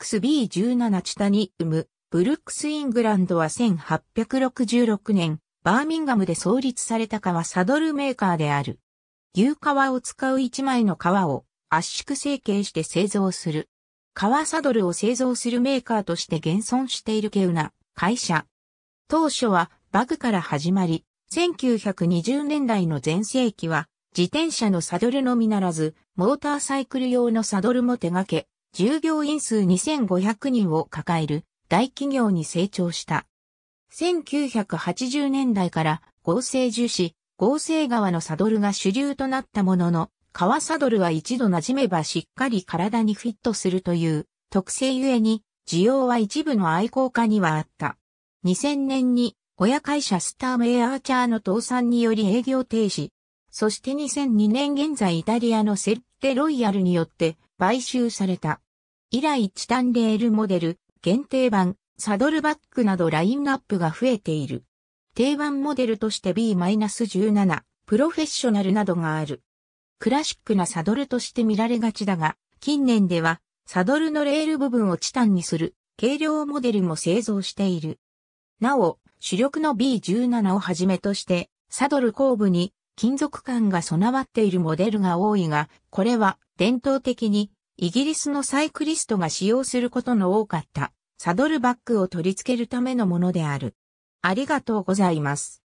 クス B17 チタニウム、ブルックスイングランドは1866年、バーミンガムで創立された革サドルメーカーである。牛革を使う一枚の革を圧縮成形して製造する。革サドルを製造するメーカーとして現存しているケウナ会社。当初はバグから始まり、1920年代の前世紀は自転車のサドルのみならず、モーターサイクル用のサドルも手掛け、従業員数2500人を抱える大企業に成長した。1980年代から合成樹脂、合成革のサドルが主流となったものの、革サドルは一度馴染めばしっかり体にフィットするという特性ゆえに、需要は一部の愛好家にはあった。2000年に親会社スターメイアーチャーの倒産により営業停止。そして2002年現在イタリアのセッテロイヤルによって買収された。以来チタンレールモデル、限定版、サドルバックなどラインナップが増えている。定番モデルとして B-17、プロフェッショナルなどがある。クラシックなサドルとして見られがちだが、近年では、サドルのレール部分をチタンにする、軽量モデルも製造している。なお、主力の B17 をはじめとして、サドル後部に金属感が備わっているモデルが多いが、これは伝統的にイギリスのサイクリストが使用することの多かったサドルバックを取り付けるためのものである。ありがとうございます。